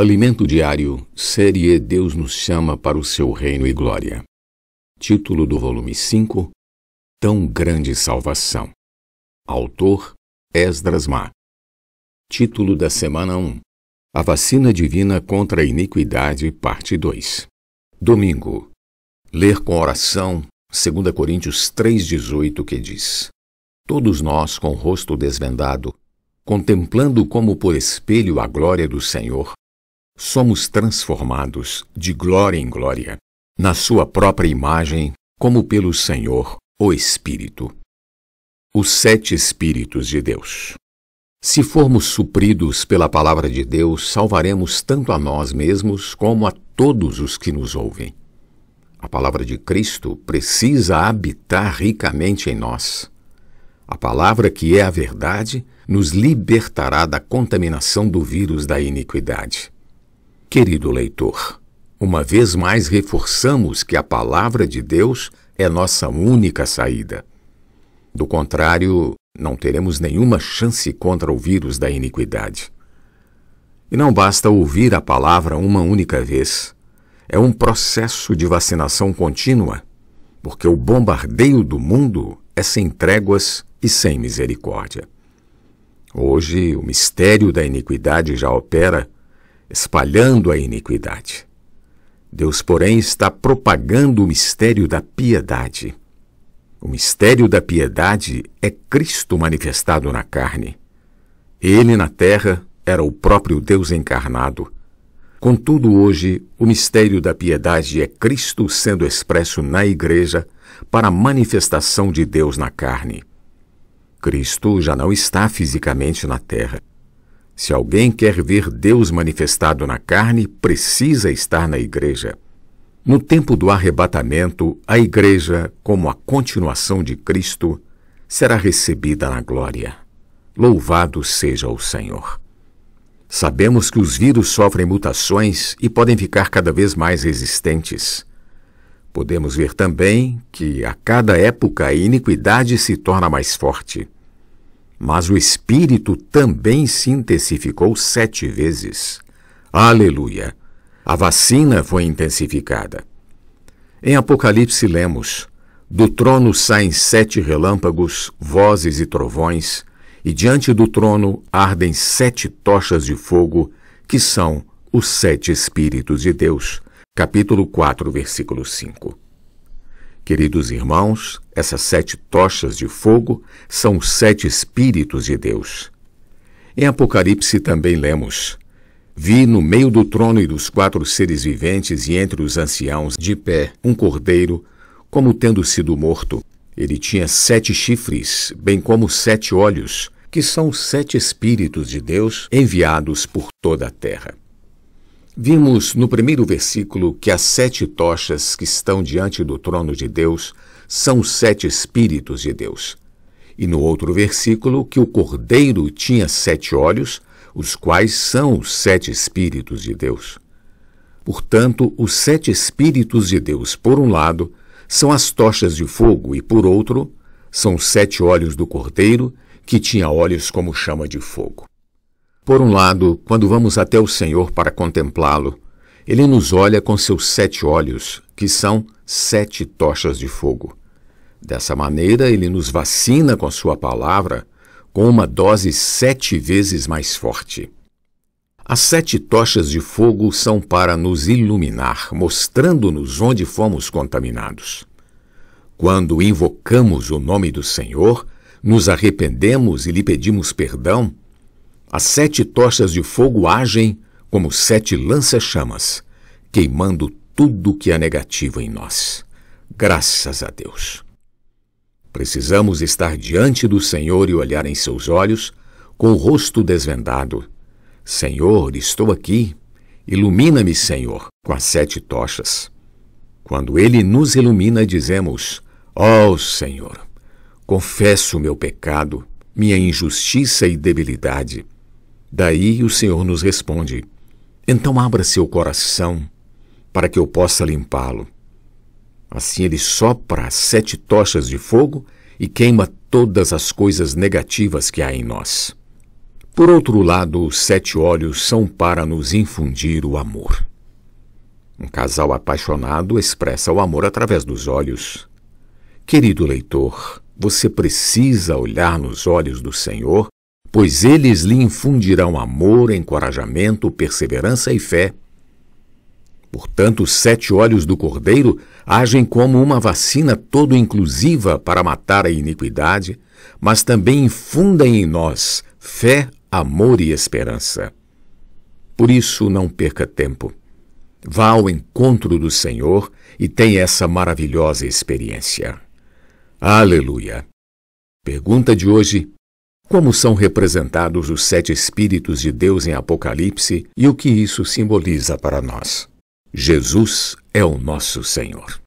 Alimento Diário, série Deus nos chama para o seu reino e glória. Título do volume 5: Tão grande salvação. Autor Esdras Ma. Título da semana 1: A vacina divina contra a iniquidade, parte 2. Domingo. Ler com oração, 2 Coríntios 3:18, que diz: Todos nós com o rosto desvendado, contemplando como por espelho a glória do Senhor, somos transformados de glória em glória, na Sua própria imagem, como pelo Senhor, o Espírito. Os sete Espíritos de Deus. Se formos supridos pela palavra de Deus, salvaremos tanto a nós mesmos como a todos os que nos ouvem. A palavra de Cristo precisa habitar ricamente em nós. A palavra que é a verdade nos libertará da contaminação do vírus da iniquidade. Querido leitor, uma vez mais reforçamos que a palavra de Deus é nossa única saída. Do contrário, não teremos nenhuma chance contra o vírus da iniquidade. E não basta ouvir a palavra uma única vez. É um processo de vacinação contínua, porque o bombardeio do mundo é sem tréguas e sem misericórdia. Hoje, o mistério da iniquidade já opera espalhando a iniquidade. Deus, porém, está propagando o mistério da piedade. O mistério da piedade é Cristo manifestado na carne. Ele na terra era o próprio Deus encarnado. Contudo, hoje, o mistério da piedade é Cristo sendo expresso na Igreja para a manifestação de Deus na carne. Cristo já não está fisicamente na terra. Se alguém quer ver Deus manifestado na carne, precisa estar na igreja. No tempo do arrebatamento, a igreja, como a continuação de Cristo, será recebida na glória. Louvado seja o Senhor. Sabemos que os vírus sofrem mutações e podem ficar cada vez mais resistentes. Podemos ver também que a cada época a iniquidade se torna mais forte mas o Espírito também se intensificou sete vezes. Aleluia! A vacina foi intensificada. Em Apocalipse lemos: Do trono saem sete relâmpagos, vozes e trovões, e diante do trono ardem sete tochas de fogo, que são os sete Espíritos de Deus. Capítulo 4, versículo 5. Queridos irmãos, essas sete tochas de fogo são os sete Espíritos de Deus. Em Apocalipse também lemos: Vi no meio do trono e dos quatro seres viventes e entre os anciãos, de pé, um cordeiro, como tendo sido morto. Ele tinha sete chifres, bem como sete olhos, que são os sete Espíritos de Deus enviados por toda a terra. Vimos no primeiro versículo que as sete tochas que estão diante do trono de Deus são os sete Espíritos de Deus. E no outro versículo que o Cordeiro tinha sete olhos, os quais são os sete Espíritos de Deus. Portanto, os sete Espíritos de Deus, por um lado, são as tochas de fogo, e por outro, são os sete olhos do Cordeiro, que tinha olhos como chama de fogo. Por um lado, quando vamos até o Senhor para contemplá-lo, ele nos olha com seus sete olhos, que são sete tochas de fogo. Dessa maneira, ele nos vacina com sua palavra, com uma dose sete vezes mais forte. As sete tochas de fogo são para nos iluminar, mostrando-nos onde fomos contaminados. Quando invocamos o nome do Senhor, nos arrependemos e lhe pedimos perdão, as sete tochas de fogo agem como sete lança-chamas, queimando tudo que é negativo em nós. Graças a Deus. Precisamos estar diante do Senhor e olhar em seus olhos com o rosto desvendado. Senhor, estou aqui. Ilumina-me, Senhor, com as sete tochas. Quando Ele nos ilumina, dizemos: Ó oh, Senhor, confesso o meu pecado, minha injustiça e debilidade. Daí o Senhor nos responde: Então abra seu coração para que eu possa limpá-lo. Assim ele sopra sete tochas de fogo e queima todas as coisas negativas que há em nós. Por outro lado, os sete olhos são para nos infundir o amor. Um casal apaixonado expressa o amor através dos olhos. Querido leitor, você precisa olhar nos olhos do Senhor pois eles lhe infundirão amor, encorajamento, perseverança e fé. Portanto, os sete olhos do Cordeiro agem como uma vacina todo inclusiva para matar a iniquidade, mas também infundem em nós fé, amor e esperança. Por isso, não perca tempo. Vá ao encontro do Senhor e tenha essa maravilhosa experiência. Aleluia! Pergunta de hoje como são representados os sete Espíritos de Deus em Apocalipse e o que isso simboliza para nós? Jesus é o nosso Senhor.